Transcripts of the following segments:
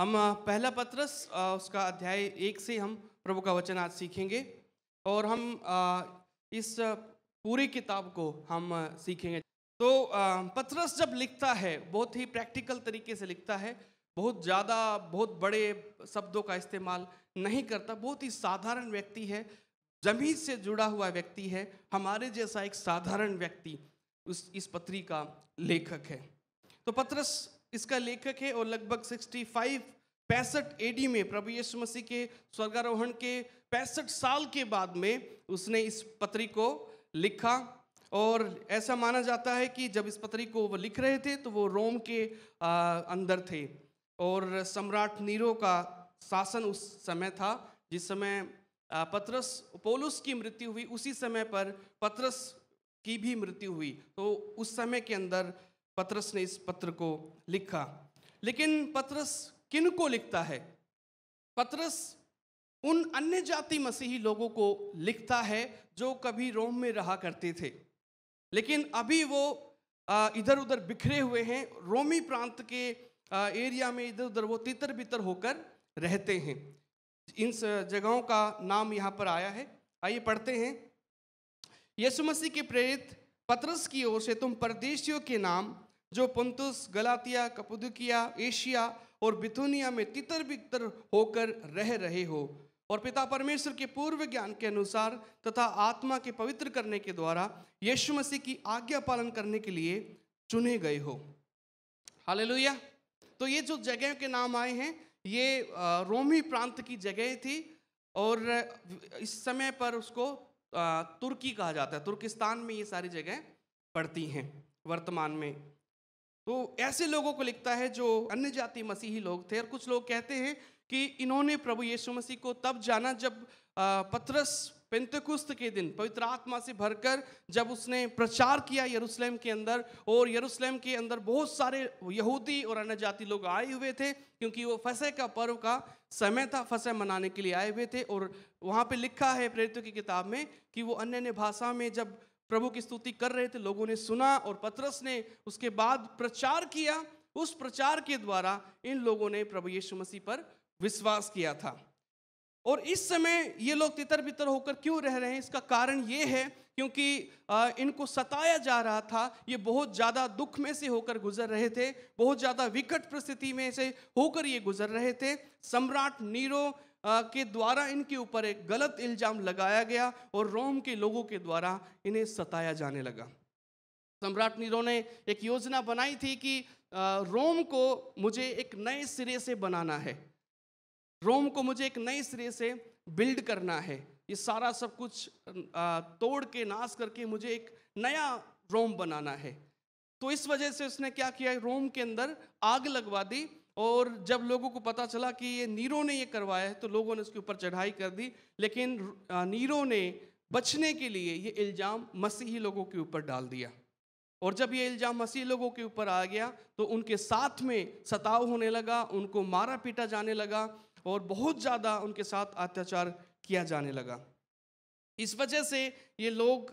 हम पहला पत्रस उसका अध्याय एक से हम प्रभु का वचन आज सीखेंगे और हम इस पूरी किताब को हम सीखेंगे तो पत्रस जब लिखता है बहुत ही प्रैक्टिकल तरीके से लिखता है बहुत ज़्यादा बहुत बड़े शब्दों का इस्तेमाल नहीं करता बहुत ही साधारण व्यक्ति है जमीन से जुड़ा हुआ व्यक्ति है हमारे जैसा एक साधारण व्यक्ति उस इस पत्री का लेखक है तो पत्रस इसका लेखक है और लगभग 65 पैंसठ एडी में प्रभु यीशु मसीह के स्वर्गारोहण के पैंसठ साल के बाद में उसने इस पत्री को लिखा और ऐसा माना जाता है कि जब इस पत्री को वो लिख रहे थे तो वो रोम के अंदर थे और सम्राट नीरो का शासन उस समय था जिस समय पत्रस पोलुस की मृत्यु हुई उसी समय पर पत्रस की भी मृत्यु हुई तो उस समय के अंदर पत्रस ने इस पत्र को लिखा लेकिन पत्रस किन को लिखता है पत्रस उन अन्य जाति मसीही लोगों को लिखता है जो कभी रोम में रहा करते थे लेकिन अभी वो इधर उधर बिखरे हुए हैं रोमी प्रांत के एरिया में इधर उधर वो तितर बितर होकर रहते हैं इन जगहों का नाम यहाँ पर आया है आइए पढ़ते हैं यीशु मसीह के प्रेरित पत्रस की ओर से तुम परदेशियों के नाम जो पंतुस गलातिया कपुदुकिया एशिया और बिथुनिया में तितर बितर होकर रह रहे हो और पिता परमेश्वर के पूर्व ज्ञान के अनुसार तथा आत्मा के पवित्र करने के द्वारा यीशु मसीह की आज्ञा पालन करने के लिए चुने गए हो हालेलुया तो ये जो जगह के नाम आए हैं ये रोमी प्रांत की जगह थी और इस समय पर उसको तुर्की कहा जाता है तुर्किस्तान में ये सारी जगह पड़ती हैं वर्तमान में तो ऐसे लोगों को लिखता है जो अन्य जाति मसीही लोग थे और कुछ लोग कहते हैं कि इन्होंने प्रभु यीशु मसीह को तब जाना जब पत्रस पेंतकुस्त के दिन पवित्र आत्मा से भरकर जब उसने प्रचार किया यरूशलेम के अंदर और यरूशलेम के अंदर बहुत सारे यहूदी और अन्य जाति लोग आए हुए थे क्योंकि वो फसह का पर्व का समय था फसह मनाने के लिए आए हुए थे और वहाँ पे लिखा है प्रेरित की किताब में कि वो अन्य अन्य भाषा में जब प्रभु की स्तुति कर रहे थे लोगों ने सुना और पतरस ने उसके बाद प्रचार किया उस प्रचार के द्वारा इन लोगों ने प्रभु यीशु मसीह पर विश्वास किया था और इस समय ये लोग तितर बितर होकर क्यों रह रहे हैं इसका कारण ये है क्योंकि इनको सताया जा रहा था ये बहुत ज़्यादा दुख में से होकर गुजर रहे थे बहुत ज़्यादा विकट परिस्थिति में से होकर ये गुजर रहे थे सम्राट नीरो के द्वारा इनके ऊपर एक गलत इल्ज़ाम लगाया गया और रोम के लोगों के द्वारा इन्हें सताया जाने लगा सम्राट नीरो ने एक योजना बनाई थी कि रोम को मुझे एक नए सिरे से बनाना है रोम को मुझे एक नए सिरे से बिल्ड करना है ये सारा सब कुछ तोड़ के नाश करके मुझे एक नया रोम बनाना है तो इस वजह से उसने क्या किया रोम के अंदर आग लगवा दी और जब लोगों को पता चला कि ये नीरो ने ये करवाया है तो लोगों ने उसके ऊपर चढ़ाई कर दी लेकिन नीरो ने बचने के लिए ये इल्ज़ाम मसीही लोगों के ऊपर डाल दिया और जब ये इल्ज़ाम मसीह लोगों के ऊपर आ गया तो उनके साथ में सताव होने लगा उनको मारा पीटा जाने लगा और बहुत ज़्यादा उनके साथ अत्याचार किया जाने लगा इस वजह से ये लोग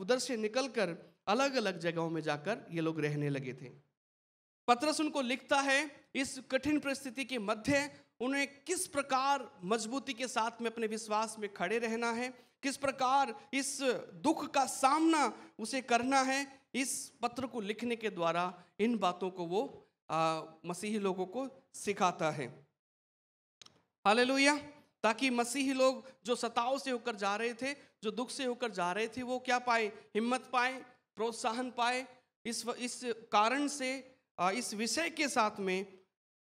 उधर से निकल कर अलग अलग जगहों में जाकर ये लोग रहने लगे थे पत्रस उनको लिखता है इस कठिन परिस्थिति के मध्य उन्हें किस प्रकार मजबूती के साथ में अपने विश्वास में खड़े रहना है किस प्रकार इस दुख का सामना उसे करना है इस पत्र को लिखने के द्वारा इन बातों को वो आ, मसीही लोगों को सिखाता है हाल ताकि मसीही लोग जो सताव से होकर जा रहे थे जो दुख से होकर जा रहे थे वो क्या पाए हिम्मत पाए प्रोत्साहन पाए इस इस कारण से इस विषय के साथ में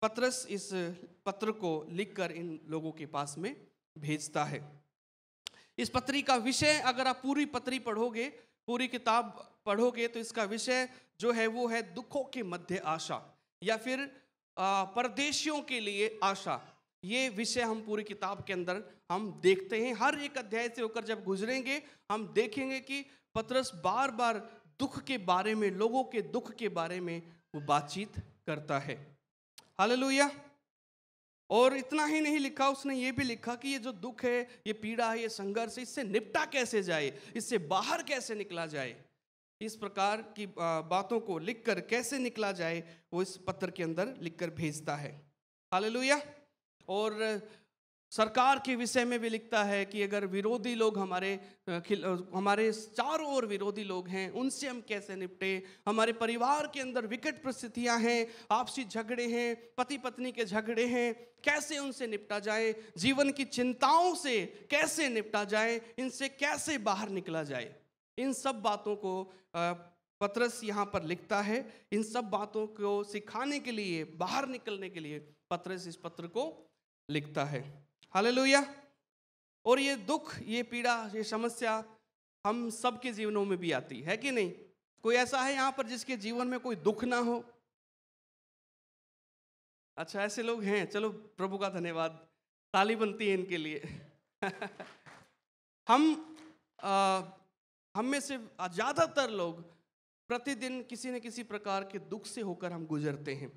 पत्रस इस पत्र को लिखकर इन लोगों के पास में भेजता है इस पत्री का विषय अगर आप पूरी पत्री पढ़ोगे पूरी किताब पढ़ोगे तो इसका विषय जो है वो है दुखों के मध्य आशा या फिर परदेशियों के लिए आशा ये विषय हम पूरी किताब के अंदर हम देखते हैं हर एक अध्याय से होकर जब गुजरेंगे हम देखेंगे कि पत्रस बार बार दुख के बारे में लोगों के दुख के बारे में वो बातचीत करता है हालेलुया और इतना ही नहीं लिखा उसने ये भी लिखा कि ये जो दुख है ये पीड़ा है ये संघर्ष है इससे निपटा कैसे जाए इससे बाहर कैसे निकला जाए इस प्रकार की बातों को लिखकर कैसे निकला जाए वो इस पत्र के अंदर लिखकर भेजता है हालेलुया और सरकार के विषय में भी लिखता है कि अगर विरोधी लोग हमारे हमारे चारों ओर विरोधी लोग हैं उनसे हम कैसे निपटे हमारे परिवार के अंदर विकट परिस्थितियां हैं आपसी झगड़े हैं पति पत्नी के झगड़े हैं कैसे उनसे निपटा जाए जीवन की चिंताओं से कैसे निपटा जाए इनसे कैसे बाहर निकला जाए इन सब बातों को पत्रस यहाँ पर लिखता है इन सब बातों को सिखाने के लिए बाहर निकलने के लिए पत्रस इस पत्र को लिखता है हालेलुया और ये दुख ये पीड़ा ये समस्या हम सबके जीवनों में भी आती है कि नहीं कोई ऐसा है यहाँ पर जिसके जीवन में कोई दुख ना हो अच्छा ऐसे लोग हैं चलो प्रभु का धन्यवाद ताली बनती है इनके लिए हम आ, हम में से ज़्यादातर लोग प्रतिदिन किसी न किसी प्रकार के दुख से होकर हम गुजरते हैं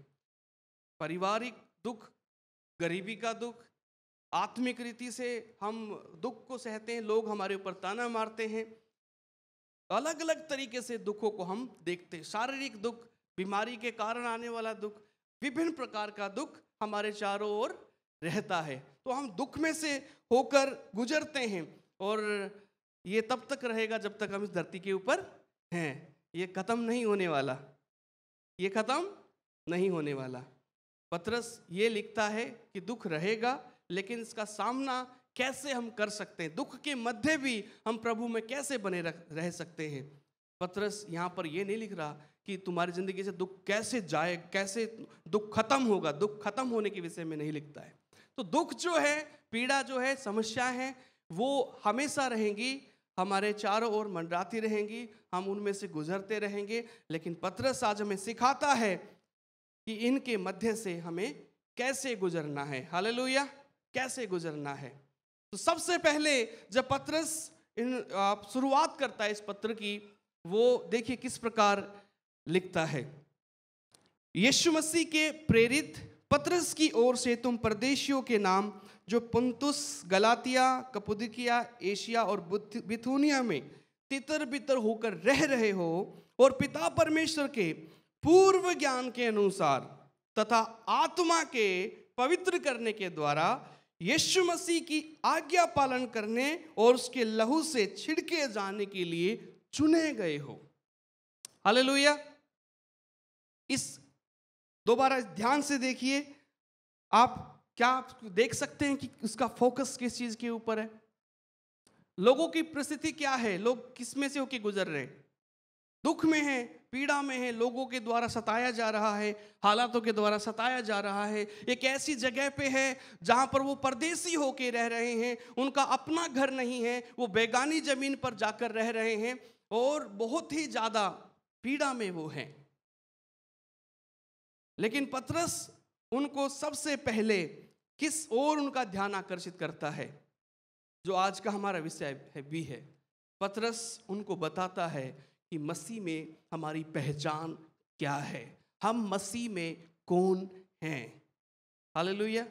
पारिवारिक दुख गरीबी का दुख आत्मिक रीति से हम दुख को सहते हैं लोग हमारे ऊपर ताना मारते हैं अलग अलग तरीके से दुखों को हम देखते हैं शारीरिक दुख बीमारी के कारण आने वाला दुख विभिन्न प्रकार का दुख हमारे चारों ओर रहता है तो हम दुख में से होकर गुजरते हैं और ये तब तक रहेगा जब तक हम इस धरती के ऊपर हैं ये ख़त्म नहीं होने वाला ये ख़त्म नहीं होने वाला पत्रस ये लिखता है कि दुख रहेगा लेकिन इसका सामना कैसे हम कर सकते हैं दुख के मध्य भी हम प्रभु में कैसे बने रह सकते हैं पत्रस यहाँ पर यह नहीं लिख रहा कि तुम्हारी ज़िंदगी से दुख कैसे जाए कैसे दुख खत्म होगा दुख खत्म होने के विषय में नहीं लिखता है तो दुख जो है पीड़ा जो है समस्या है वो हमेशा रहेंगी हमारे चारों ओर मंडराती रहेंगी हम उनमें से गुजरते रहेंगे लेकिन पत्रस आज हमें सिखाता है कि इनके मध्य से हमें कैसे गुजरना है हालेलुया कैसे गुजरना है तो सबसे पहले जब पत्रस इन शुरुआत करता है इस पत्र की वो देखिए किस प्रकार लिखता है यीशु मसीह के प्रेरित पत्रस की ओर से तुम परदेशियों के नाम जो पुंतुस गलातिया कपुदिकिया एशिया और बिथुनिया में तितर बितर होकर रह रहे हो और पिता परमेश्वर के पूर्व ज्ञान के अनुसार तथा आत्मा के पवित्र करने के द्वारा यीशु मसीह की आज्ञा पालन करने और उसके लहू से छिड़के जाने के लिए चुने गए हो हालेलुया इस दोबारा ध्यान से देखिए आप क्या आप देख सकते हैं कि उसका फोकस किस चीज के ऊपर है लोगों की परिस्थिति क्या है लोग किस में से होके गुजर रहे हैं दुख में हैं पीड़ा में है लोगों के द्वारा सताया जा रहा है हालातों के द्वारा सताया जा रहा है एक ऐसी जगह पे है जहाँ पर वो परदेसी होके रह रहे हैं उनका अपना घर नहीं है वो बेगानी ज़मीन पर जाकर रह रहे हैं और बहुत ही ज़्यादा पीड़ा में वो हैं लेकिन पत्रस उनको सबसे पहले किस ओर उनका ध्यान आकर्षित करता है जो आज का हमारा विषय है भी है पत्रस उनको बताता है कि मसीह में हमारी पहचान क्या है हम मसीह में कौन हैं हालेलुया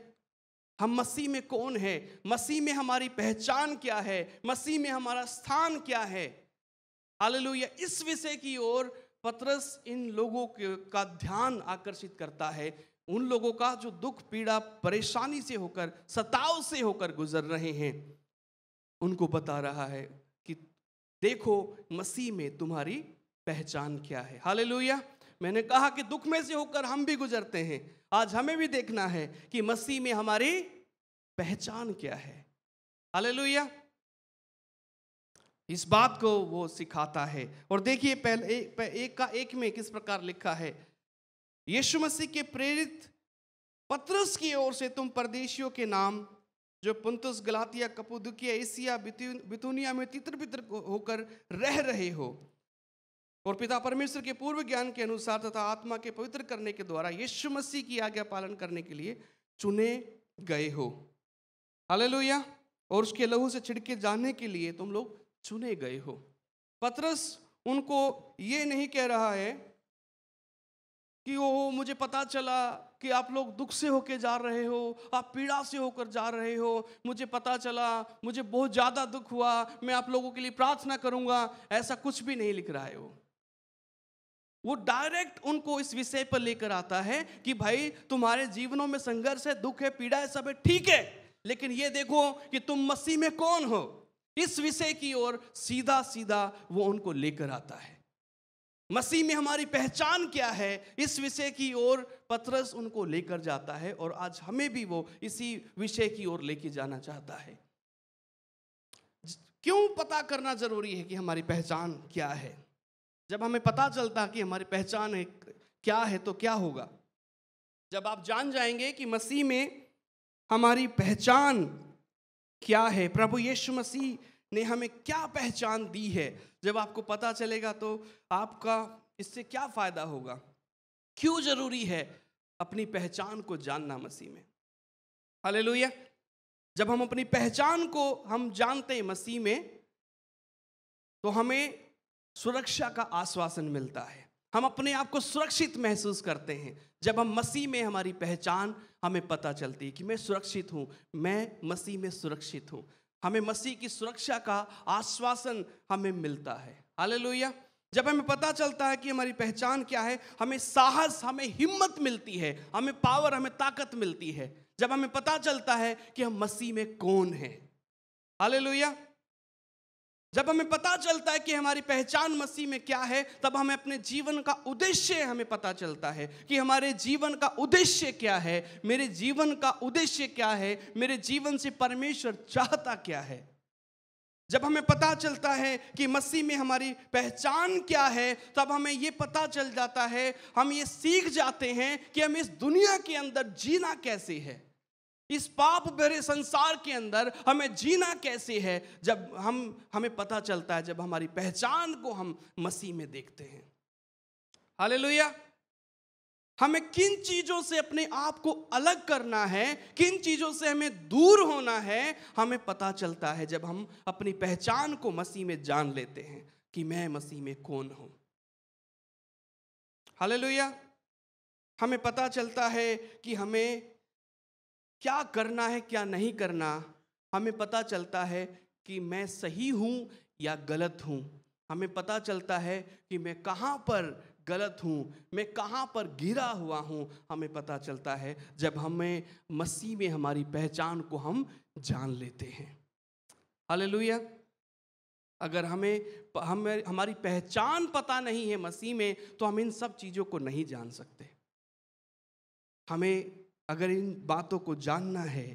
हम मसीह में कौन है मसीह में हमारी पहचान क्या है मसीह में हमारा स्थान क्या है हालेलुया इस विषय की ओर पत्रस इन लोगों के का ध्यान आकर्षित करता है उन लोगों का जो दुख पीड़ा परेशानी से होकर सताव से होकर गुजर रहे हैं उनको बता रहा है देखो मसीह में तुम्हारी पहचान क्या है हाल मैंने कहा कि दुख में से होकर हम भी गुजरते हैं आज हमें भी देखना है कि मसीह में हमारी पहचान क्या है हाल इस बात को वो सिखाता है और देखिए पहले एक, एक का एक में किस प्रकार लिखा है यीशु मसीह के प्रेरित पत्रस की ओर से तुम परदेशियों के नाम जो पुंतुस गलातिया कपुदुकिया एसिया बिथुनिया में तितर बितर होकर रह रहे हो और पिता परमेश्वर के पूर्व ज्ञान के अनुसार तथा आत्मा के पवित्र करने के द्वारा यीशु मसीह की आज्ञा पालन करने के लिए चुने गए हो हालेलुया और उसके लहू से छिड़के जाने के लिए तुम लोग चुने गए हो पतरस उनको ये नहीं कह रहा है कि ओ मुझे पता चला कि आप लोग दुख से होके जा रहे हो आप पीड़ा से होकर जा रहे हो मुझे पता चला मुझे बहुत ज़्यादा दुख हुआ मैं आप लोगों के लिए प्रार्थना करूंगा ऐसा कुछ भी नहीं लिख रहा है वो वो डायरेक्ट उनको इस विषय पर लेकर आता है कि भाई तुम्हारे जीवनों में संघर्ष है दुख है पीड़ा है सब है ठीक है लेकिन ये देखो कि तुम मसीह में कौन हो इस विषय की ओर सीधा सीधा वो उनको लेकर आता है मसीह में हमारी पहचान क्या है इस विषय की ओर पत्रस उनको लेकर जाता है और आज हमें भी वो इसी विषय की ओर लेके जाना चाहता है क्यों पता करना जरूरी है कि हमारी पहचान क्या है जब हमें पता चलता कि हमारी पहचान है क्या है तो क्या होगा जब आप जान जाएंगे कि मसीह में हमारी पहचान क्या है प्रभु यीशु मसीह ने हमें क्या पहचान दी है जब आपको पता चलेगा तो आपका इससे क्या फ़ायदा होगा क्यों ज़रूरी है अपनी पहचान को जानना मसीह में हले जब हम अपनी पहचान को हम जानते हैं मसीह में तो हमें सुरक्षा का आश्वासन मिलता है हम अपने आप को सुरक्षित महसूस करते हैं जब हम मसीह में हमारी पहचान हमें पता चलती है कि मैं सुरक्षित हूँ मैं मसीह में सुरक्षित हूँ हमें मसीह की सुरक्षा का आश्वासन हमें मिलता है लोहिया जब हमें पता चलता है कि हमारी पहचान क्या है हमें साहस हमें हिम्मत मिलती है हमें पावर हमें ताकत मिलती है जब हमें पता चलता है कि हम मसीह में कौन हैं लोहिया जब हमें पता चलता है कि हमारी पहचान मसीह में क्या है तब हमें अपने जीवन का उद्देश्य हमें पता चलता है कि हमारे जीवन का उद्देश्य क्या है मेरे जीवन का उद्देश्य क्या है मेरे जीवन से परमेश्वर चाहता क्या है जब हमें पता चलता है कि मसीह में हमारी पहचान क्या है तब हमें ये पता चल जाता है हम ये सीख जाते हैं कि हम इस दुनिया के अंदर जीना कैसे है इस पाप भरे संसार के अंदर हमें जीना कैसे है जब हम हमें पता चलता है जब हमारी पहचान को हम मसीह में देखते हैं हाले हमें किन चीज़ों से अपने आप को अलग करना है किन चीज़ों से हमें दूर होना है हमें पता चलता है जब हम अपनी पहचान को मसीह में जान लेते हैं कि मैं मसीह में कौन हूं हाले हमें पता चलता है कि हमें क्या करना है क्या नहीं करना हमें पता चलता है कि मैं सही हूँ या गलत हूँ हमें पता चलता है कि मैं कहाँ पर गलत हूँ मैं कहाँ पर गिरा हुआ हूँ हमें पता चलता है जब हमें मसीह में हमारी पहचान को हम जान लेते हैं हालेलुया अगर हमें हमें हमारी पहचान पता नहीं है मसीह में तो हम इन सब चीज़ों को नहीं जान सकते हमें अगर इन बातों को जानना है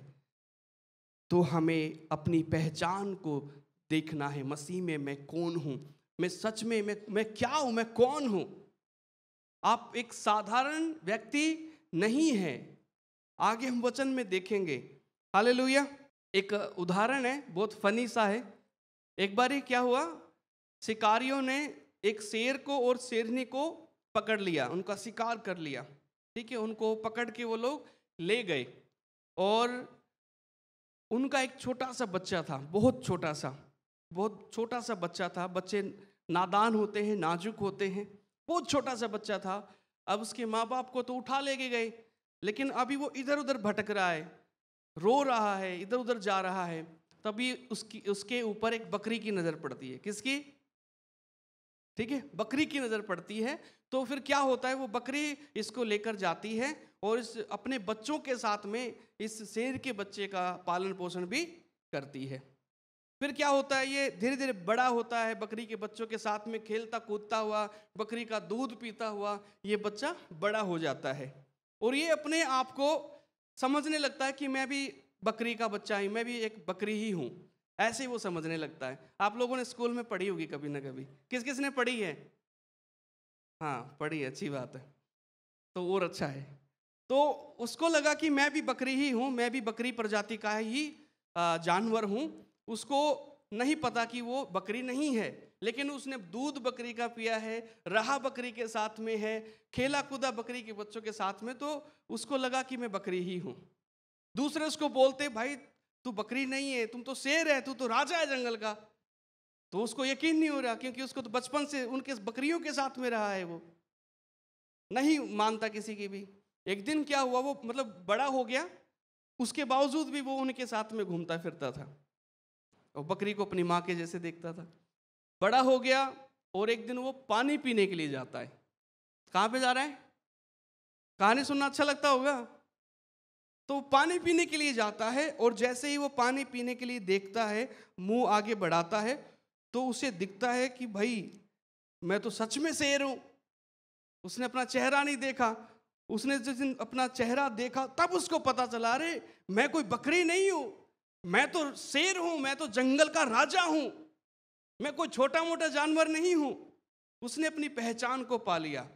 तो हमें अपनी पहचान को देखना है मसीह में मैं कौन हूँ मैं सच में मैं मैं क्या हूँ मैं कौन हूँ आप एक साधारण व्यक्ति नहीं हैं आगे हम वचन में देखेंगे हालेलुया एक उदाहरण है बहुत फनी सा है एक बार ही क्या हुआ शिकारियों ने एक शेर को और शेरनी को पकड़ लिया उनका शिकार कर लिया ठीक है उनको पकड़ के वो लोग ले गए और उनका एक छोटा सा बच्चा था बहुत छोटा सा बहुत छोटा सा बच्चा था बच्चे नादान होते हैं नाजुक होते हैं बहुत छोटा सा बच्चा था अब उसके माँ बाप को तो उठा लेके गए लेकिन अभी वो इधर उधर भटक रहा है रो रहा है इधर उधर जा रहा है तभी उसकी उसके ऊपर एक बकरी की नज़र पड़ती है किसकी ठीक है बकरी की नज़र पड़ती है तो फिर क्या होता है वो बकरी इसको लेकर जाती है और इस अपने बच्चों के साथ में इस शेर के बच्चे का पालन पोषण भी करती है फिर क्या होता है ये धीरे धीरे बड़ा होता है बकरी के बच्चों के साथ में खेलता कूदता हुआ बकरी का दूध पीता हुआ ये बच्चा बड़ा हो जाता है और ये अपने आप को समझने लगता है कि मैं भी बकरी का बच्चा ही मैं भी एक बकरी ही हूँ ऐसे ही वो समझने लगता है आप लोगों ने स्कूल में पढ़ी होगी कभी ना कभी किस किस ने पढ़ी है हाँ पढ़ी अच्छी बात है तो और अच्छा है तो उसको लगा कि मैं भी बकरी ही हूँ मैं भी बकरी प्रजाति का ही जानवर हूँ उसको नहीं पता कि वो बकरी नहीं है लेकिन उसने दूध बकरी का पिया है रहा बकरी के साथ में है खेला कूदा बकरी के बच्चों के साथ में तो उसको लगा कि मैं बकरी ही हूँ दूसरे उसको बोलते भाई तू बकरी नहीं है तुम तो शेर है तू तो राजा है जंगल का तो उसको यकीन नहीं हो रहा क्योंकि उसको तो बचपन से उनके बकरियों के साथ में रहा है वो नहीं मानता किसी की भी एक दिन क्या हुआ वो मतलब बड़ा हो गया उसके बावजूद भी वो उनके साथ में घूमता फिरता था और बकरी को अपनी माँ के जैसे देखता था बड़ा हो गया और एक दिन वो पानी पीने के लिए जाता है कहाँ पे जा रहा है कहानी सुनना अच्छा लगता होगा तो पानी पीने के लिए जाता है और जैसे ही वो पानी पीने के लिए देखता है मुंह आगे बढ़ाता है तो उसे दिखता है कि भाई मैं तो सच में शेर हूँ उसने अपना चेहरा नहीं देखा उसने जिस दिन अपना चेहरा देखा तब उसको पता चला रे मैं कोई बकरी नहीं हूँ मैं तो शेर हूँ मैं तो जंगल का राजा हूँ मैं कोई छोटा मोटा जानवर नहीं हूँ उसने अपनी पहचान को पा लिया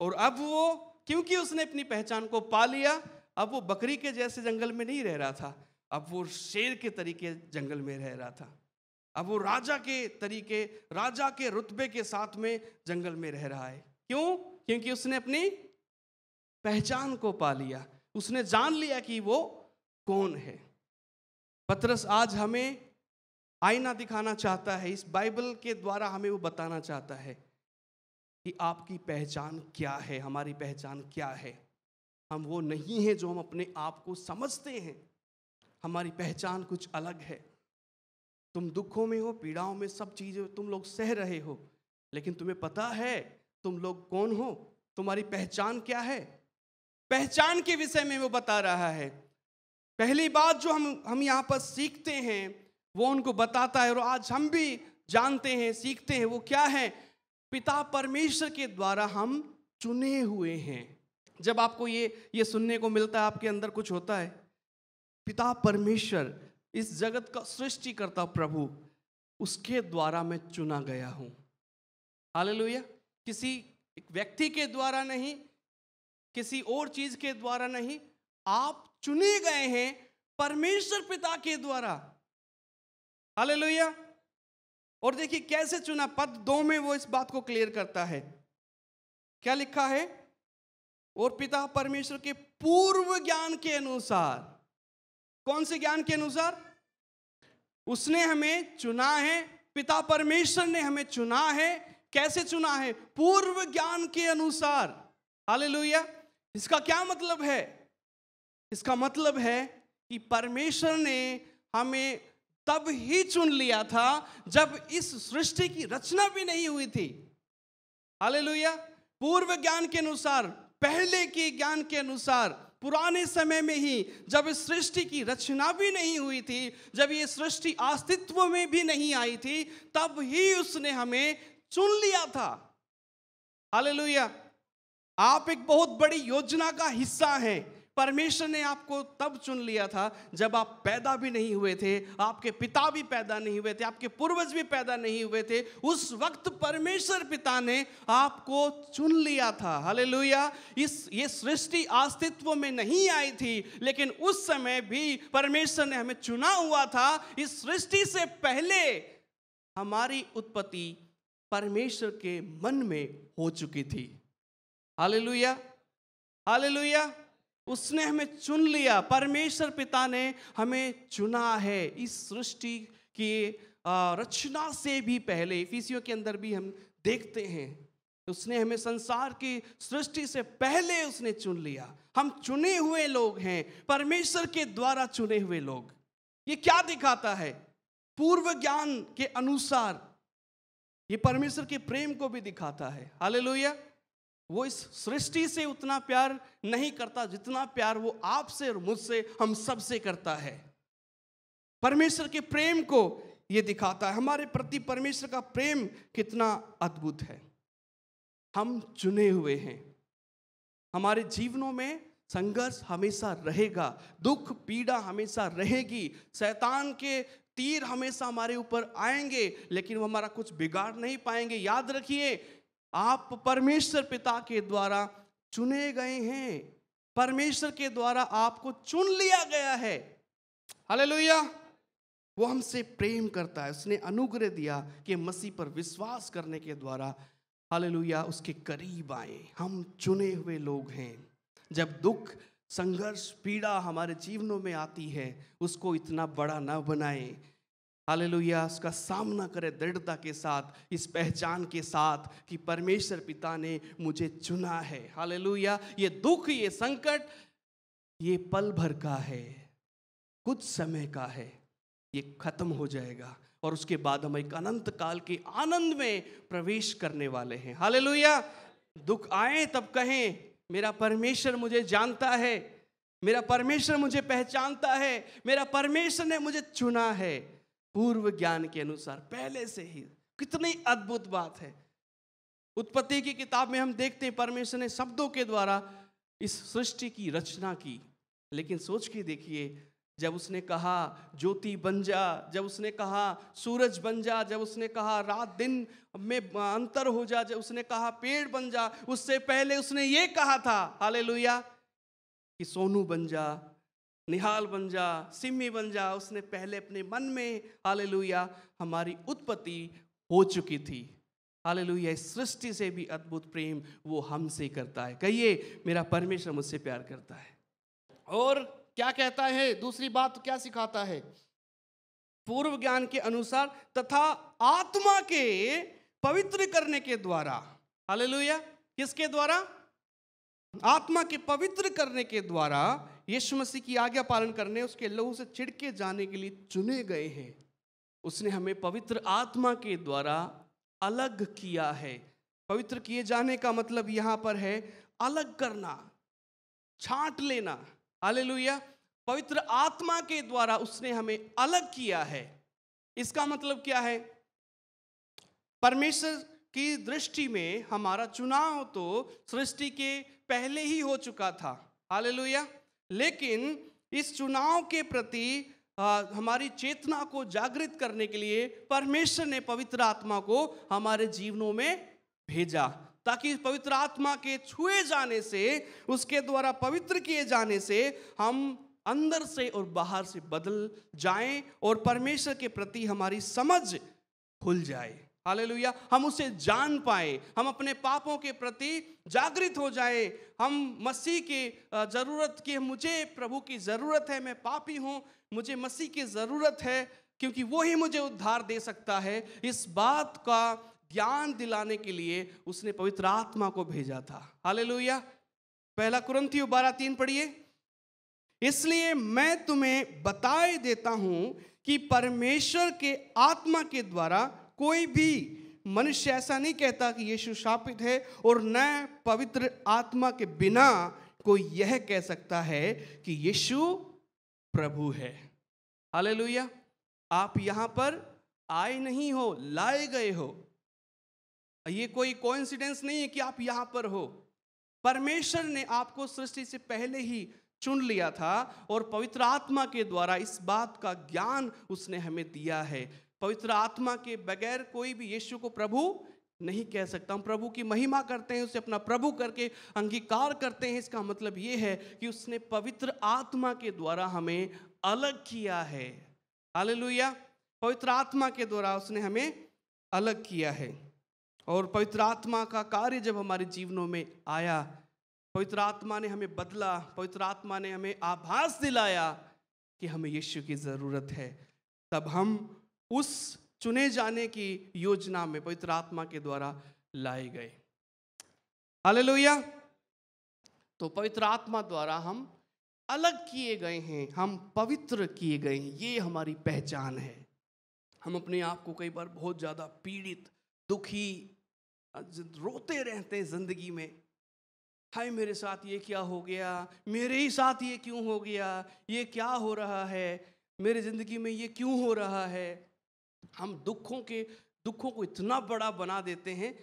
और अब वो क्योंकि उसने अपनी पहचान को पा लिया अब वो बकरी के जैसे जंगल में नहीं रह रहा था अब वो शेर के तरीके जंगल में रह रहा था अब वो राजा के तरीके राजा के रुतबे के साथ में जंगल में रह रहा है क्यों क्योंकि उसने अपनी पहचान को पा लिया उसने जान लिया कि वो कौन है पतरस आज हमें आईना दिखाना चाहता है इस बाइबल के द्वारा हमें वो बताना चाहता है कि आपकी पहचान क्या है हमारी पहचान क्या है हम वो नहीं हैं जो हम अपने आप को समझते हैं हमारी पहचान कुछ अलग है तुम दुखों में हो पीड़ाओं में सब चीज़ें तुम लोग सह रहे हो लेकिन तुम्हें पता है तुम लोग कौन हो तुम्हारी पहचान क्या है पहचान के विषय में वो बता रहा है पहली बात जो हम हम यहाँ पर सीखते हैं वो उनको बताता है और आज हम भी जानते हैं सीखते हैं वो क्या है पिता परमेश्वर के द्वारा हम चुने हुए हैं जब आपको ये ये सुनने को मिलता है आपके अंदर कुछ होता है पिता परमेश्वर इस जगत का सृष्टि करता प्रभु उसके द्वारा मैं चुना गया हूं हालेलुया किसी एक व्यक्ति के द्वारा नहीं किसी और चीज के द्वारा नहीं आप चुने गए हैं परमेश्वर पिता के द्वारा हालेलुया और देखिए कैसे चुना पद दो में वो इस बात को क्लियर करता है क्या लिखा है और पिता परमेश्वर के पूर्व ज्ञान के अनुसार कौन से ज्ञान के अनुसार उसने हमें चुना है पिता परमेश्वर ने हमें चुना है कैसे चुना है पूर्व ज्ञान के अनुसार हालेलुया इसका क्या मतलब है इसका मतलब है कि परमेश्वर ने हमें तब ही चुन लिया था जब इस सृष्टि की रचना भी नहीं हुई थी हालेलुया पूर्व ज्ञान के अनुसार पहले के ज्ञान के अनुसार पुराने समय में ही जब इस सृष्टि की रचना भी नहीं हुई थी जब ये सृष्टि अस्तित्व में भी नहीं आई थी तब ही उसने हमें चुन लिया था हालेलुया आप एक बहुत बड़ी योजना का हिस्सा हैं परमेश्वर ने आपको तब चुन लिया था जब आप पैदा भी नहीं हुए थे आपके पिता भी पैदा नहीं हुए थे आपके पूर्वज भी पैदा नहीं हुए थे उस वक्त परमेश्वर पिता ने आपको चुन लिया था हले इस ये सृष्टि अस्तित्व में नहीं आई थी लेकिन उस समय भी परमेश्वर ने हमें चुना हुआ था इस सृष्टि से पहले हमारी उत्पत्ति परमेश्वर के मन में हो चुकी थी हालेलुया हालेलुया उसने हमें चुन लिया परमेश्वर पिता ने हमें चुना है इस सृष्टि की रचना से भी पहले फीसियों के अंदर भी हम देखते हैं उसने हमें संसार की सृष्टि से पहले उसने चुन लिया हम चुने हुए लोग हैं परमेश्वर के द्वारा चुने हुए लोग ये क्या दिखाता है पूर्व ज्ञान के अनुसार ये परमेश्वर के प्रेम को भी दिखाता है हालेलुया वो इस सृष्टि से उतना प्यार नहीं करता जितना प्यार वो आपसे और मुझसे हम सबसे करता है परमेश्वर के प्रेम को ये दिखाता है हमारे प्रति परमेश्वर का प्रेम कितना अद्भुत है हम चुने हुए हैं हमारे जीवनों में संघर्ष हमेशा रहेगा दुख पीड़ा हमेशा रहेगी शैतान के तीर हमेशा हमारे ऊपर आएंगे लेकिन वो हमारा कुछ बिगाड़ नहीं पाएंगे याद रखिए आप परमेश्वर पिता के द्वारा चुने गए हैं परमेश्वर के द्वारा आपको चुन लिया गया है हले वो हमसे प्रेम करता है उसने अनुग्रह दिया कि मसीह पर विश्वास करने के द्वारा हले उसके करीब आए हम चुने हुए लोग हैं जब दुख संघर्ष पीड़ा हमारे जीवनों में आती है उसको इतना बड़ा ना बनाएं हालेलुया उसका सामना करें दृढ़ता के साथ इस पहचान के साथ कि परमेश्वर पिता ने मुझे चुना है हालेलुया ये दुख ये संकट ये पल भर का है कुछ समय का है ये खत्म हो जाएगा और उसके बाद हम एक अनंत काल के आनंद में प्रवेश करने वाले हैं हालेलुया दुख आए तब कहें मेरा परमेश्वर मुझे जानता है मेरा परमेश्वर मुझे पहचानता है मेरा परमेश्वर ने मुझे चुना है पूर्व ज्ञान के अनुसार पहले से ही कितनी अद्भुत बात है उत्पत्ति की किताब में हम देखते हैं परमेश्वर ने शब्दों के द्वारा इस सृष्टि की रचना की लेकिन सोच के देखिए जब उसने कहा ज्योति बन जा जब उसने कहा सूरज बन जा जब उसने कहा रात दिन में अंतर हो जा जब उसने कहा पेड़ बन जा उससे पहले उसने ये कहा था हाले कि सोनू बन जा निहाल बन जा सिमी बन जा उसने पहले अपने मन में हाल हमारी उत्पत्ति हो चुकी थी हाल इस सृष्टि से भी अद्भुत प्रेम वो हमसे करता है कहिए मेरा परमेश्वर मुझसे प्यार करता है और क्या कहता है दूसरी बात तो क्या सिखाता है पूर्व ज्ञान के अनुसार तथा आत्मा के पवित्र करने के द्वारा हाल किसके द्वारा आत्मा के पवित्र करने के द्वारा यीशु मसीह की आज्ञा पालन करने उसके लहू से छिड़के जाने के लिए चुने गए हैं उसने हमें पवित्र आत्मा के द्वारा अलग किया है पवित्र किए जाने का मतलब यहाँ पर है अलग करना छांट लेना आले पवित्र आत्मा के द्वारा उसने हमें अलग किया है इसका मतलब क्या है परमेश्वर की दृष्टि में हमारा चुनाव तो सृष्टि के पहले ही हो चुका था लोहिया लेकिन इस चुनाव के प्रति आ, हमारी चेतना को जागृत करने के लिए परमेश्वर ने पवित्र आत्मा को हमारे जीवनों में भेजा ताकि पवित्र आत्मा के छुए जाने से उसके द्वारा पवित्र किए जाने से हम अंदर से और बाहर से बदल जाएं और परमेश्वर के प्रति हमारी समझ खुल जाए हालेलुया हम उसे जान पाए हम अपने पापों के प्रति जागृत हो जाए हम मसीह की ज़रूरत की मुझे प्रभु की ज़रूरत है मैं पापी हूँ मुझे मसीह की ज़रूरत है क्योंकि वो ही मुझे उद्धार दे सकता है इस बात का ज्ञान दिलाने के लिए उसने पवित्र आत्मा को भेजा था हालेलुया पहला कुरंथियो बारह तीन पढ़िए इसलिए मैं तुम्हें बताए देता हूं कि परमेश्वर के आत्मा के द्वारा कोई भी मनुष्य ऐसा नहीं कहता कि यीशु शापित है और न पवित्र आत्मा के बिना कोई यह कह सकता है कि यीशु प्रभु है हालेलुया आप यहां पर आए नहीं हो लाए गए हो ये कोई कोइंसिडेंस नहीं है कि आप यहां पर हो परमेश्वर ने आपको सृष्टि से पहले ही चुन लिया था और पवित्र आत्मा के द्वारा इस बात का ज्ञान उसने हमें दिया है पवित्र आत्मा के बगैर कोई भी यीशु को प्रभु नहीं कह सकता हम प्रभु की महिमा करते हैं उसे अपना प्रभु करके अंगीकार करते हैं इसका मतलब ये है कि उसने पवित्र आत्मा के द्वारा हमें अलग किया है हालेलुया पवित्र आत्मा के द्वारा उसने हमें अलग किया है और पवित्र आत्मा का कार्य जब हमारे जीवनों में आया पवित्र आत्मा ने हमें बदला पवित्र आत्मा ने हमें आभास दिलाया कि हमें यीशु की ज़रूरत है तब हम उस चुने जाने की योजना में पवित्र आत्मा के द्वारा लाए गए हालेलुया तो पवित्र आत्मा द्वारा हम अलग किए गए हैं हम पवित्र किए गए हैं ये हमारी पहचान है हम अपने आप को कई बार बहुत ज़्यादा पीड़ित दुखी रोते रहते हैं ज़िंदगी में हाय मेरे साथ ये क्या हो गया मेरे ही साथ ये क्यों हो गया ये क्या हो रहा है मेरे ज़िंदगी में ये क्यों हो रहा है हम दुखों के दुखों को इतना बड़ा बना देते हैं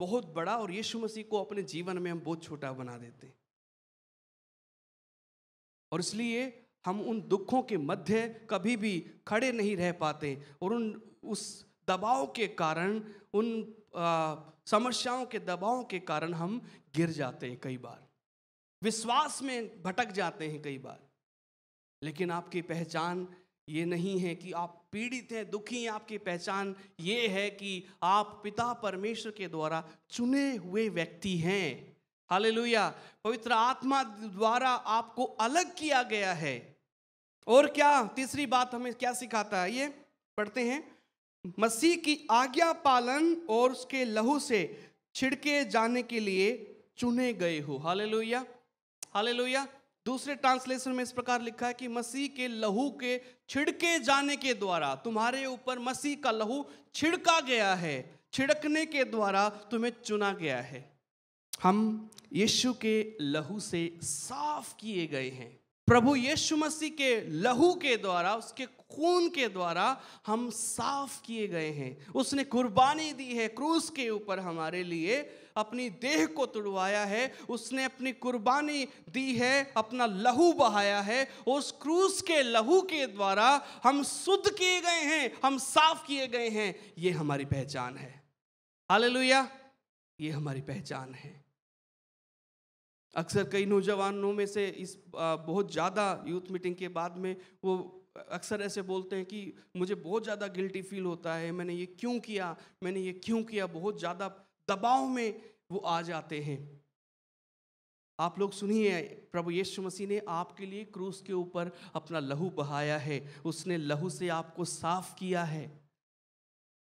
बहुत बड़ा और यीशु मसीह को अपने जीवन में हम बहुत छोटा बना देते हैं और इसलिए हम उन दुखों के मध्य कभी भी खड़े नहीं रह पाते और उन उस दबाव के कारण उन आ, समस्याओं के दबाव के कारण हम गिर जाते हैं कई बार विश्वास में भटक जाते हैं कई बार लेकिन आपकी पहचान ये नहीं है कि आप पीड़ित हैं दुखी हैं आपकी पहचान ये है कि आप पिता परमेश्वर के द्वारा चुने हुए व्यक्ति हैं हालेलुया पवित्र आत्मा द्वारा आपको अलग किया गया है और क्या तीसरी बात हमें क्या सिखाता है ये पढ़ते हैं मसीह की आज्ञा पालन और उसके लहू से छिड़के जाने के लिए चुने गए हो हाले लोहिया दूसरे ट्रांसलेशन में इस प्रकार लिखा है कि मसीह के लहू के छिड़के जाने के द्वारा तुम्हारे ऊपर मसीह का लहू छिड़का गया है छिड़कने के द्वारा तुम्हें चुना गया है हम यीशु के लहू से साफ किए गए हैं प्रभु यीशु मसीह के लहू के द्वारा उसके खून के द्वारा हम साफ किए गए हैं उसने कुर्बानी दी है क्रूस के ऊपर हमारे लिए अपनी देह को तुड़वाया है उसने अपनी कुर्बानी दी है अपना लहू बहाया है उस क्रूस के लहू के द्वारा हम शुद्ध किए गए हैं हम साफ किए गए हैं ये हमारी पहचान है हालेलुया ये हमारी पहचान है अक्सर कई नौजवानों में से इस बहुत ज़्यादा यूथ मीटिंग के बाद में वो अक्सर ऐसे बोलते हैं कि मुझे बहुत ज़्यादा गिल्टी फील होता है मैंने ये क्यों किया मैंने ये क्यों किया बहुत ज़्यादा दबाव में वो आ जाते हैं आप लोग सुनिए प्रभु यीशु मसीह ने आपके लिए क्रूस के ऊपर अपना लहू बहाया है उसने लहू से आपको साफ किया है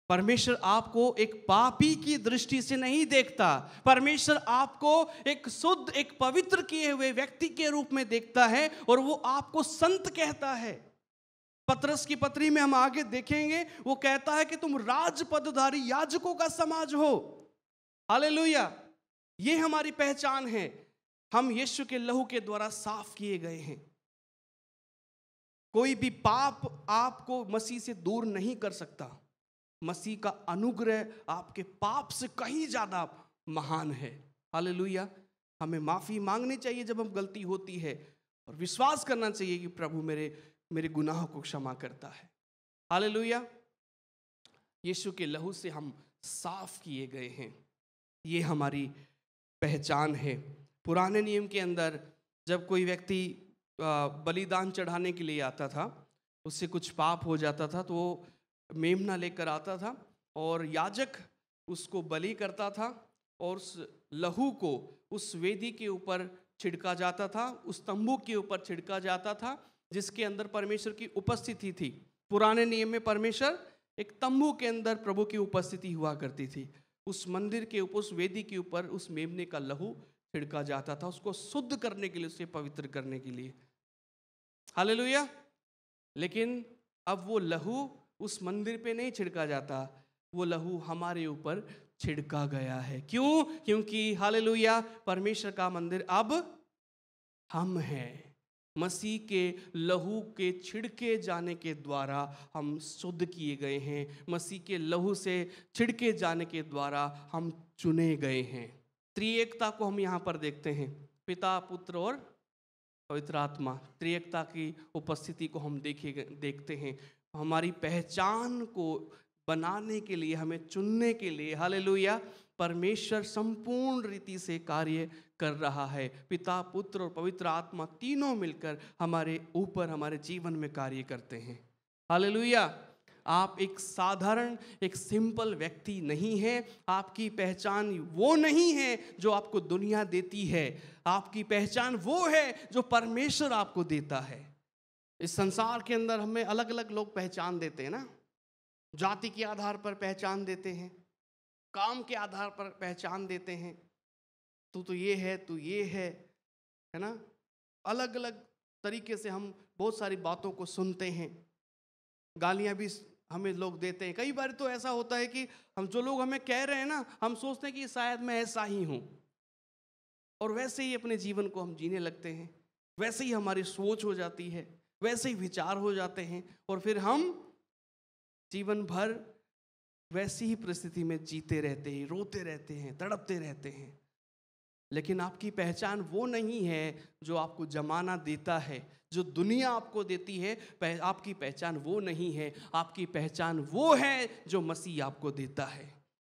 परमेश्वर आपको एक पापी की दृष्टि से नहीं देखता परमेश्वर आपको एक शुद्ध एक पवित्र किए हुए व्यक्ति के रूप में देखता है और वो आपको संत कहता है पत्रस की पत्री में हम आगे देखेंगे वो कहता है कि तुम राजपदधारी याजकों का समाज हो हालेलुया ये हमारी पहचान है हम यीशु के लहू के द्वारा साफ किए गए हैं कोई भी पाप आपको मसीह से दूर नहीं कर सकता मसीह का अनुग्रह आपके पाप से कहीं ज़्यादा महान है हालेलुया हमें माफ़ी मांगनी चाहिए जब हम गलती होती है और विश्वास करना चाहिए कि प्रभु मेरे मेरे गुनाह को क्षमा करता है हालेलुया यीशु के लहू से हम साफ किए गए हैं ये हमारी पहचान है पुराने नियम के अंदर जब कोई व्यक्ति बलिदान चढ़ाने के लिए आता था उससे कुछ पाप हो जाता था तो वो मेमना लेकर आता था और याजक उसको बलि करता था और उस लहू को उस वेदी के ऊपर छिड़का जाता था उस तंबू के ऊपर छिड़का जाता था जिसके अंदर परमेश्वर की उपस्थिति थी पुराने नियम में परमेश्वर एक तंबू के अंदर प्रभु की उपस्थिति हुआ करती थी उस मंदिर के ऊपर उस वेदी के ऊपर उस मेमने का लहू छिड़का जाता था उसको शुद्ध करने के लिए उसे पवित्र करने के लिए हाल लेकिन अब वो लहू उस मंदिर पे नहीं छिड़का जाता वो लहू हमारे ऊपर छिड़का गया है क्यों क्योंकि हाल परमेश्वर का मंदिर अब हम हैं मसीह के लहू के छिड़के जाने के द्वारा हम शुद्ध किए गए हैं मसीह के लहू से छिड़के जाने के द्वारा हम चुने गए हैं त्रिएकता को हम यहाँ पर देखते हैं पिता पुत्र और पवित्र आत्मा त्रिएकता की उपस्थिति को हम देखे देखते हैं हमारी पहचान को बनाने के लिए हमें चुनने के लिए हालेलुया परमेश्वर संपूर्ण रीति से कार्य कर रहा है पिता पुत्र और पवित्र आत्मा तीनों मिलकर हमारे ऊपर हमारे जीवन में कार्य करते हैं हालेलुया आप एक साधारण एक सिंपल व्यक्ति नहीं हैं आपकी पहचान वो नहीं है जो आपको दुनिया देती है आपकी पहचान वो है जो परमेश्वर आपको देता है इस संसार के अंदर हमें अलग अलग लोग पहचान देते हैं ना जाति के आधार पर पहचान देते हैं काम के आधार पर पहचान देते हैं तू तो ये है तू ये है है ना अलग अलग तरीके से हम बहुत सारी बातों को सुनते हैं गालियां भी हमें लोग देते हैं कई बार तो ऐसा होता है कि हम जो लोग हमें कह रहे हैं ना हम सोचते हैं कि शायद मैं ऐसा ही हूँ और वैसे ही अपने जीवन को हम जीने लगते हैं वैसे ही हमारी सोच हो जाती है वैसे ही विचार हो जाते हैं और फिर हम जीवन भर वैसी ही परिस्थिति में जीते रहते हैं रोते रहते हैं तड़पते रहते हैं लेकिन आपकी पहचान वो नहीं है जो आपको जमाना देता है जो दुनिया आपको देती है पह, आपकी पहचान वो नहीं है आपकी पहचान वो है जो मसीह आपको देता है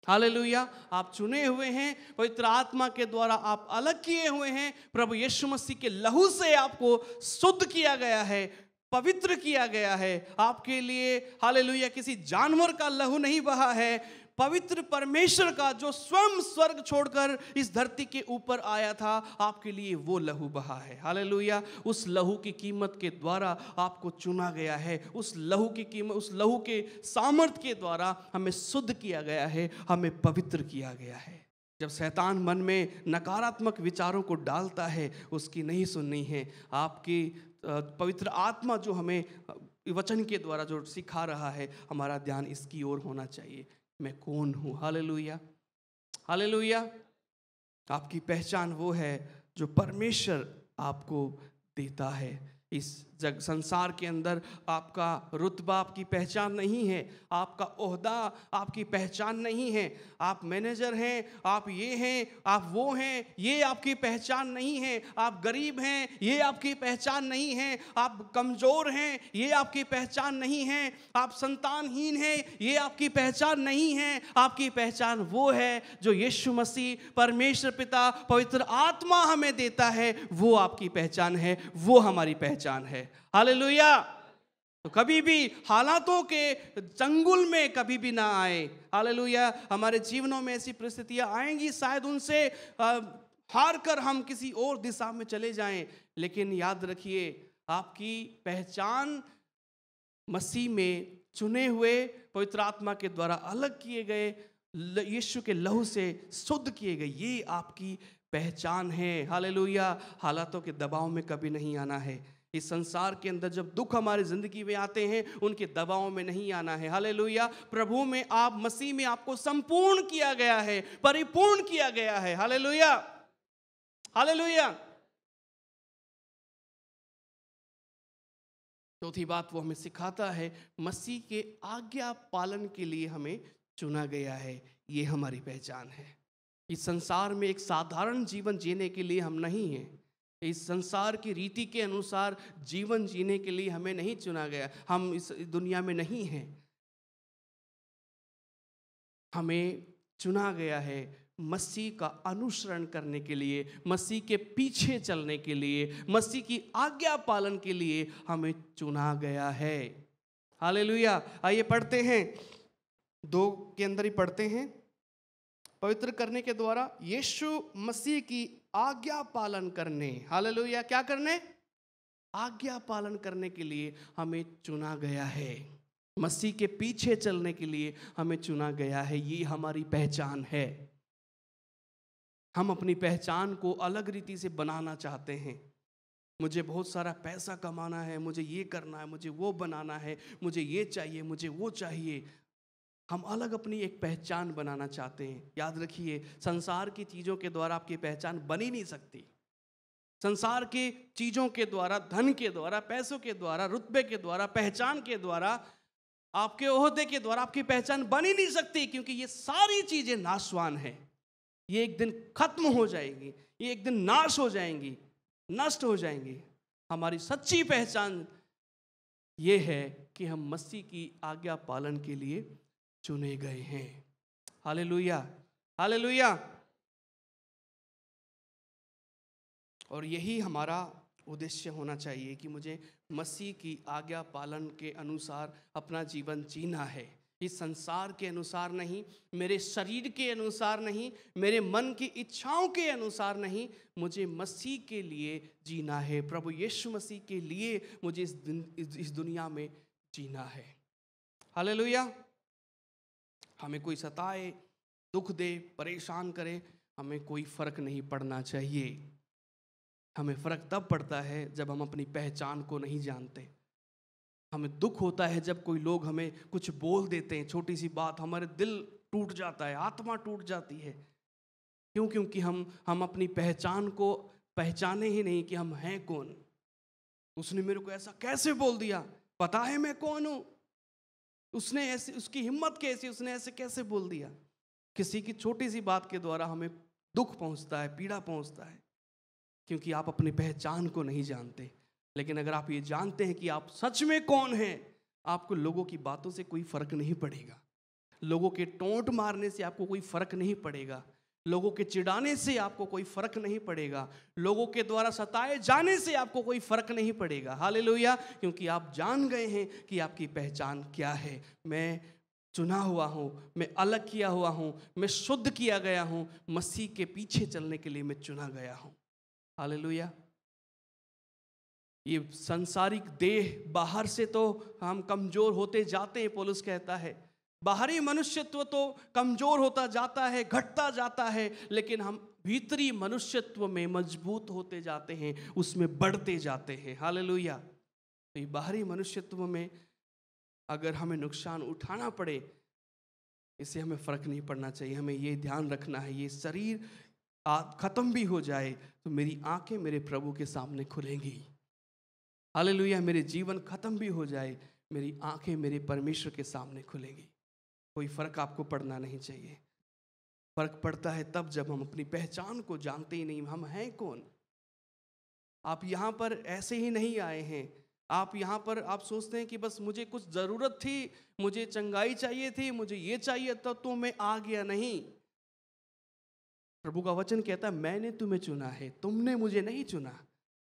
हालेलुया आप चुने हुए हैं पवित्र आत्मा के द्वारा आप अलग किए हुए हैं प्रभु यीशु मसीह के लहू से आपको शुद्ध किया गया है पवित्र किया गया है आपके लिए हालेलुया किसी जानवर का लहू नहीं बहा है पवित्र परमेश्वर का जो स्वयं स्वर्ग छोड़कर इस धरती के ऊपर आया था आपके लिए वो लहू बहा है हालेलुया उस लहू की कीमत के द्वारा आपको चुना गया है उस लहू की कीमत उस लहू के सामर्थ्य के द्वारा हमें शुद्ध किया गया है हमें पवित्र किया गया है जब शैतान मन में नकारात्मक विचारों को डालता है उसकी नहीं सुननी है आपकी पवित्र आत्मा जो हमें वचन के द्वारा जो सिखा रहा है हमारा ध्यान इसकी ओर होना चाहिए मैं कौन हूँ हाल लुया हाल लुया आपकी पहचान वो है जो परमेश्वर आपको देता है इस जग संसार के अंदर आपका रुतबा आपकी पहचान नहीं है आपका ओहदा आपकी पहचान नहीं है आप मैनेजर हैं आप ये हैं आप वो हैं ये आपकी पहचान नहीं है आप गरीब हैं ये आपकी पहचान नहीं है आप कमज़ोर हैं ये आपकी पहचान नहीं है आप संतानहीन हैं ये आपकी पहचान नहीं है आपकी पहचान वो है जो यीशु मसीह परमेश्वर पिता पवित्र आत्मा हमें देता है वो आपकी पहचान है वो हमारी पहचान है हाल लोहिया तो कभी भी हालातों के चंगुल में कभी भी ना आए हालेलुया हमारे जीवनों में ऐसी परिस्थितियां आएंगी शायद उनसे हार कर हम किसी और दिशा में चले जाएं लेकिन याद रखिए आपकी पहचान मसीह में चुने हुए पवित्र आत्मा के द्वारा अलग किए गए यीशु के लहू से शुद्ध किए गए ये आपकी पहचान है हाल हालातों के दबाव में कभी नहीं आना है इस संसार के अंदर जब दुख हमारी ज़िंदगी में आते हैं उनके दबाव में नहीं आना है हाल प्रभु में आप मसीह में आपको संपूर्ण किया गया है परिपूर्ण किया गया है हाल लोहिया चौथी बात वो हमें सिखाता है मसीह के आज्ञा पालन के लिए हमें चुना गया है ये हमारी पहचान है इस संसार में एक साधारण जीवन जीने के लिए हम नहीं हैं इस संसार की रीति के अनुसार जीवन जीने के लिए हमें नहीं चुना गया हम इस दुनिया में नहीं हैं हमें चुना गया है मसीह का अनुसरण करने के लिए मसीह के पीछे चलने के लिए मसीह की आज्ञा पालन के लिए हमें चुना गया है हाल आइए पढ़ते हैं दो के अंदर ही पढ़ते हैं पवित्र करने के द्वारा यीशु मसीह की आज्ञा पालन करने हाल क्या करने आज्ञा पालन करने के लिए हमें चुना गया है मसीह के पीछे चलने के लिए हमें चुना गया है ये हमारी पहचान है हम अपनी पहचान को अलग रीति से बनाना चाहते हैं मुझे बहुत सारा पैसा कमाना है मुझे ये करना है मुझे वो बनाना है मुझे ये चाहिए मुझे वो चाहिए हम अलग अपनी एक पहचान बनाना चाहते हैं याद रखिए संसार की चीज़ों के द्वारा आपकी पहचान बनी नहीं सकती संसार की चीज़ों के द्वारा धन के द्वारा पैसों के द्वारा रुतबे के द्वारा पहचान के द्वारा आपके ओहदे के द्वारा आपकी पहचान बन ही नहीं सकती क्योंकि ये सारी चीज़ें नाशवान हैं ये एक दिन खत्म हो जाएगी ये एक दिन नाश हो जाएंगी नष्ट हो जाएंगी हमारी सच्ची पहचान ये है कि हम मसीह की आज्ञा पालन के लिए चुने गए हैं हाले लुया हाले लुया और यही हमारा उद्देश्य होना चाहिए कि मुझे मसीह की आज्ञा पालन के अनुसार अपना जीवन जीना है इस संसार के अनुसार नहीं मेरे शरीर के अनुसार नहीं मेरे मन की इच्छाओं के अनुसार नहीं मुझे मसीह के लिए जीना है प्रभु यीशु मसीह के लिए मुझे इस दिन इस दुनिया में जीना है हालेलुया हमें कोई सताए दुख दे परेशान करे हमें कोई फ़र्क नहीं पड़ना चाहिए हमें फ़र्क तब पड़ता है जब हम अपनी पहचान को नहीं जानते हमें दुख होता है जब कोई लोग हमें कुछ बोल देते हैं छोटी सी बात हमारे दिल टूट जाता है आत्मा टूट जाती है क्यों क्योंकि हम हम अपनी पहचान को पहचाने ही नहीं कि हम हैं कौन उसने मेरे को ऐसा कैसे बोल दिया पता है मैं कौन हूँ उसने ऐसे उसकी हिम्मत कैसी उसने ऐसे कैसे बोल दिया किसी की छोटी सी बात के द्वारा हमें दुख पहुंचता है पीड़ा पहुंचता है क्योंकि आप अपनी पहचान को नहीं जानते लेकिन अगर आप ये जानते हैं कि आप सच में कौन हैं आपको लोगों की बातों से कोई फर्क नहीं पड़ेगा लोगों के टोंट मारने से आपको कोई फर्क नहीं पड़ेगा लोगों के चिढ़ाने से आपको कोई फर्क नहीं पड़ेगा लोगों के द्वारा सताए जाने से आपको कोई फर्क नहीं पड़ेगा हाल क्योंकि आप जान गए हैं कि आपकी पहचान क्या है मैं चुना हुआ हूँ मैं अलग किया हुआ हूँ मैं शुद्ध किया गया हूँ मसीह के पीछे चलने के लिए मैं चुना गया हूँ हाल ये संसारिक देह बाहर से तो हम कमज़ोर होते जाते हैं पोलिस कहता है बाहरी मनुष्यत्व तो कमज़ोर होता जाता है घटता जाता है लेकिन हम भीतरी मनुष्यत्व में मजबूत होते जाते हैं उसमें बढ़ते जाते हैं हाल तो ये बाहरी मनुष्यत्व में अगर हमें नुकसान उठाना पड़े इससे हमें फ़र्क नहीं पड़ना चाहिए हमें ये ध्यान रखना है ये शरीर ख़त्म भी हो जाए तो मेरी आंखें मेरे प्रभु के सामने खुलेंगी हाल मेरे जीवन ख़त्म भी हो जाए मेरी आंखें मेरे परमेश्वर के सामने खुलेंगी कोई फ़र्क आपको पड़ना नहीं चाहिए फ़र्क पड़ता है तब जब हम अपनी पहचान को जानते ही नहीं हम हैं कौन आप यहाँ पर ऐसे ही नहीं आए हैं आप यहाँ पर आप सोचते हैं कि बस मुझे कुछ ज़रूरत थी मुझे चंगाई चाहिए थी मुझे ये चाहिए था तो मैं आ गया नहीं प्रभु का वचन कहता है मैंने तुम्हें चुना है तुमने मुझे नहीं चुना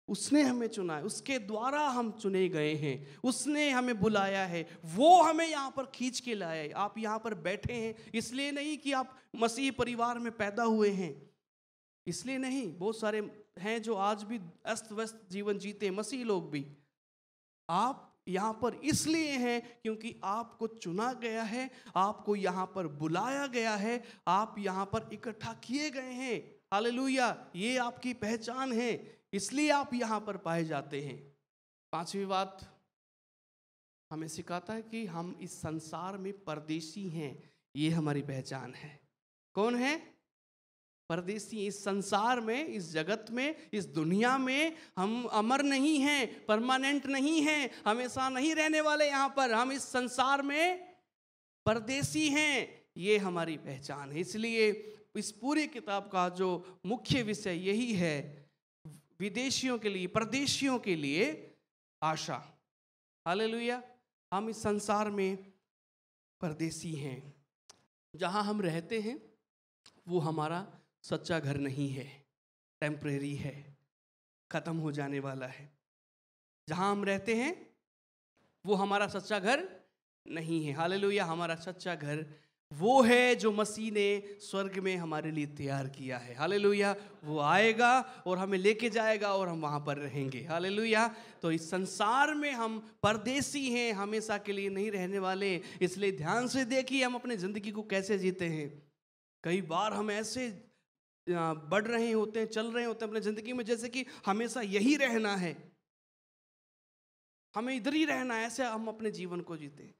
उसने हमें चुना है उसके द्वारा हम चुने गए हैं उसने हमें बुलाया है वो हमें यहाँ पर खींच के लाया है आप यहाँ पर बैठे हैं इसलिए नहीं कि आप मसीह परिवार में पैदा हुए हैं इसलिए नहीं बहुत सारे हैं जो आज भी अस्त व्यस्त जीवन जीते मसीह लोग भी आप यहाँ पर इसलिए हैं क्योंकि आपको चुना गया है आपको यहाँ पर बुलाया गया है आप यहाँ पर इकट्ठा किए गए हैं हालेलुया ये आपकी पहचान है इसलिए आप यहां पर पाए जाते हैं पांचवी बात हमें सिखाता है कि हम इस संसार में परदेशी हैं ये हमारी पहचान है कौन है परदेशी इस संसार में इस जगत में इस दुनिया में हम अमर नहीं हैं परमानेंट नहीं हैं हमेशा नहीं रहने वाले यहां पर हम इस संसार में परदेशी हैं ये हमारी पहचान है इसलिए इस पूरी किताब का जो मुख्य विषय यही है विदेशियों के लिए परदेशियों के लिए आशा हालेलुया हम इस संसार में परदेसी हैं जहाँ हम रहते हैं वो हमारा सच्चा घर नहीं है टेम्प्रेरी है ख़त्म हो जाने वाला है जहाँ हम रहते हैं वो हमारा सच्चा घर नहीं है हालेलुया हमारा सच्चा घर वो है जो मसीह ने स्वर्ग में हमारे लिए तैयार किया है हाले वो आएगा और हमें लेके जाएगा और हम वहाँ पर रहेंगे हाले तो इस संसार में हम परदेसी हैं हमेशा के लिए नहीं रहने वाले इसलिए ध्यान से देखिए हम अपने ज़िंदगी को कैसे जीते हैं कई बार हम ऐसे बढ़ रहे होते हैं चल रहे होते हैं अपने ज़िंदगी में जैसे कि हमेशा यही रहना है हमें इधर ही रहना है ऐसे हम अपने जीवन को जीते हैं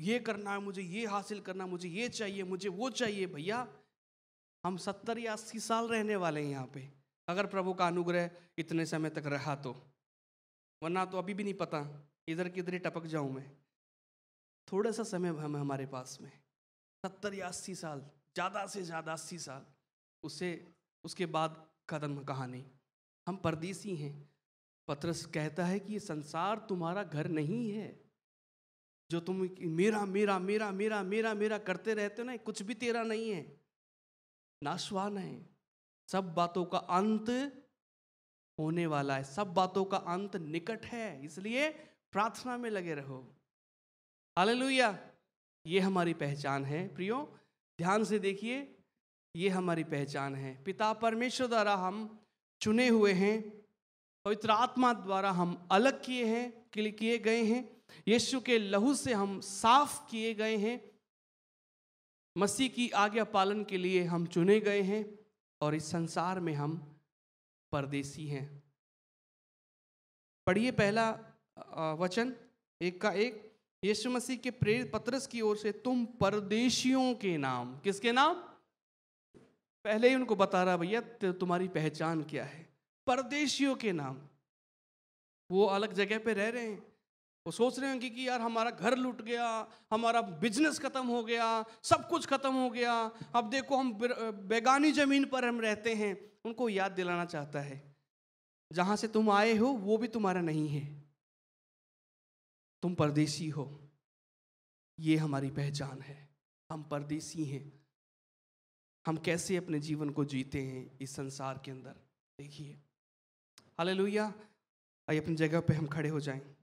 ये करना है मुझे ये हासिल करना मुझे ये चाहिए मुझे वो चाहिए भैया हम सत्तर या अस्सी साल रहने वाले हैं यहाँ पे अगर प्रभु का अनुग्रह इतने समय तक रहा तो वरना तो अभी भी नहीं पता इधर किधर ही टपक जाऊँ मैं थोड़ा सा समय हम हमारे पास में सत्तर या अस्सी साल ज़्यादा से ज़्यादा अस्सी साल उसे उसके बाद खत्म कहानी हम परदेसी हैं पत्रस कहता है कि ये संसार तुम्हारा घर नहीं है जो तुम मेरा मेरा मेरा मेरा मेरा मेरा करते रहते हो ना कुछ भी तेरा नहीं है नाशवान है सब बातों का अंत होने वाला है सब बातों का अंत निकट है इसलिए प्रार्थना में लगे रहो हालेलुया ये हमारी पहचान है प्रियो ध्यान से देखिए ये हमारी पहचान है पिता परमेश्वर द्वारा हम चुने हुए हैं पवित्र आत्मा द्वारा हम अलग किए हैं किए गए हैं यीशु के लहू से हम साफ किए गए हैं मसीह की आज्ञा पालन के लिए हम चुने गए हैं और इस संसार में हम परदेसी हैं पढ़िए पहला वचन एक का एक यीशु मसीह के प्रेरित पत्रस की ओर से तुम परदेशियों के नाम किसके नाम पहले ही उनको बता रहा भैया तुम्हारी पहचान क्या है परदेशियों के नाम वो अलग जगह पे रह रहे हैं वो सोच रहे होंगे कि यार हमारा घर लूट गया हमारा बिजनेस ख़त्म हो गया सब कुछ ख़त्म हो गया अब देखो हम बेगानी ज़मीन पर हम रहते हैं उनको याद दिलाना चाहता है जहां से तुम आए हो वो भी तुम्हारा नहीं है तुम परदेसी हो ये हमारी पहचान है हम परदेसी हैं हम कैसे अपने जीवन को जीते हैं इस संसार के अंदर देखिए लोहिया आइए अपनी जगह पे हम खड़े हो जाएं